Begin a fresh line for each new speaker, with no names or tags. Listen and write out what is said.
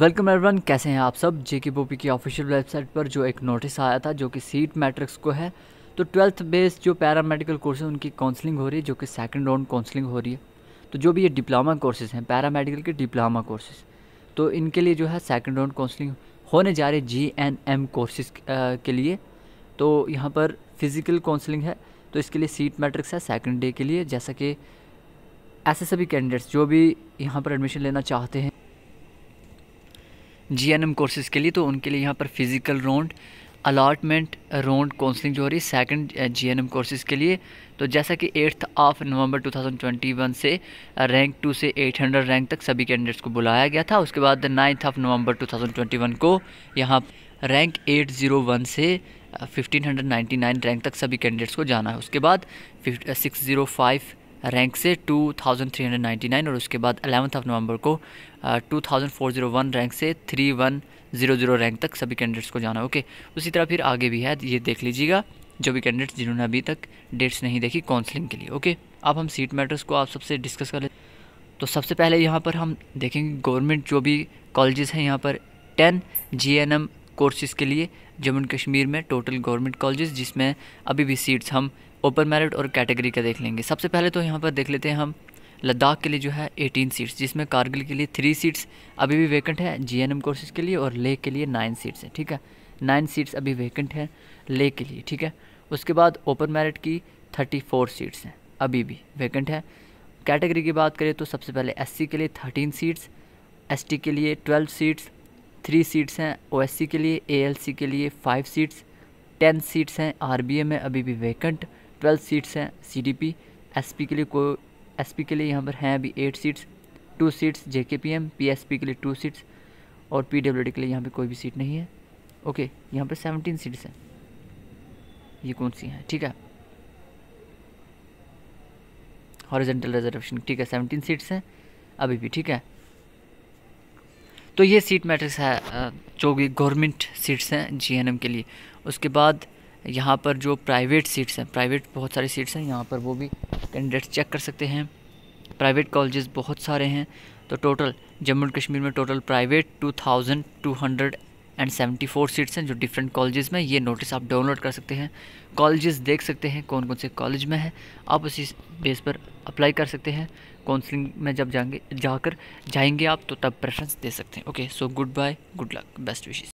welcome everyone कैसे हैं आप सब जे के बोपी की ऑफिशियल वेबसाइट पर जो एक नोटिस आया था जो कि सीट मैट्रिक्स को है तो ट्वेल्थ बेस्ड जो पैरामेडिकल कोर्स है उनकी काउंसलिंग हो रही है जो कि सेकंड राउंड काउंसलिंग हो रही है तो जो भी ये डिप्लोमा कोर्सेज हैं पैरामेडिकल के डिप्लोमा कोर्सेज तो इनके लिए जो है सेकेंड राउंड काउंसलिंग होने जा रही जी एन एम कोर्सेज के लिए तो यहाँ पर फिज़िकल काउंसलिंग है तो इसके लिए सीट मैट्रिक्स है सेकेंड डे के लिए जैसा कि ऐसे सभी कैंडिडेट्स जो भी यहाँ पर एडमिशन लेना चाहते हैं जीएनएम कोर्सेज़ के लिए तो उनके लिए यहाँ पर physical round allotment round counselling जो हो रही है एन एम कोर्सेज़ के लिए तो जैसा कि एट्थ ऑफ नवंबर 2021 से रैंक uh, टू से 800 रैंक तक सभी कैंडिडेट्स को बुलाया गया था उसके बाद नाइन्थ ऑफ नवंबर 2021 को यहाँ रैंक 801 से 1599 uh, रैंक तक सभी कैंडिडेट्स को जाना है उसके बाद सिक्स ज़ीरो फाइव रैंक से 2399 और उसके बाद अलेवंथ ऑफ नवंबर को two thousand four zero one rank से three one zero zero rank तक सभी कैंडिडेट्स को जाना ओके उसी तरह फिर आगे भी है ये देख लीजिएगा जो भी कैंडिडेट्स जिन्होंने अभी तक डेट्स नहीं देखी काउंसलिंग के लिए ओके अब हम सीट मैटर्स को आप सबसे डिस्कस कर ले तो सबसे पहले यहाँ पर हम देखेंगे गवर्नमेंट जो भी कॉलेजेस हैं यहाँ पर ten G N M courses के लिए जम्मू एंड कश्मीर में टोटल गवर्नमेंट कॉलेजेस जिसमें अभी भी सीट्स हम ओपन मेरिट और कैटेगरी का देख लेंगे सबसे पहले तो यहाँ पर देख लेते हैं हम लद्दाख के लिए जो है 18 सीट्स जिसमें कारगिल के लिए थ्री सीट्स अभी भी वेकेंट है जी कोर्सेज के लिए और लेह के लिए नाइन सीट्स हैं ठीक है नाइन सीट्स अभी वेकेंट है लेह के लिए ठीक है उसके बाद ओपन मेरिट की थर्टी फोर सीट्स हैं अभी भी वैकेंट है कैटेगरी की बात करें तो सबसे पहले एस के लिए थर्टीन सीट्स एसटी के लिए ट्वेल्व सीट्स थ्री सीट्स हैं ओएससी के लिए एएलसी के लिए फाइव सीट्स टेन सीट्स हैं आरबीए में अभी भी वैकेंट ट्वेल्व सीट्स हैं सीडीपी एसपी के लिए को एसपी के लिए यहाँ पर हैं अभी eight seats two seats JKPM PSP के लिए टू सीट्स और पीडब्ल्यूडी के लिए यहाँ पर कोई भी सीट नहीं है ओके यहाँ पर सेवनटीन सीट्स हैं ये कौन सी हैं ठीक है हॉरिजेंटल रिजर्वेशन ठीक है सेवनटीन सीट्स हैं अभी भी ठीक है तो ये सीट मैट्रिक्स है जो कि गवर्नमेंट सीट्स हैं जीएनएम के लिए उसके बाद यहाँ पर जो प्राइवेट सीट्स हैं प्राइवेट बहुत सारी सीट्स हैं यहाँ पर वो भी कैंडिडेट्स चेक कर सकते हैं प्राइवेट कॉलेजेस बहुत सारे हैं तो टोटल जम्मू एंड कश्मीर में total private two thousand two hundred and 74 seats हैं जो डिफरेंट कॉलेजेस में ये नोटिस आप डाउनलोड कर सकते हैं कॉलेजेस देख सकते हैं कौन कौन से कॉलेज में है आप उसी बेस पर अप्लाई कर सकते हैं काउंसलिंग में जब जाएंगे जाकर जाएंगे आप तो तब प्रेफरेंस दे सकते हैं okay so good bye good luck best wishes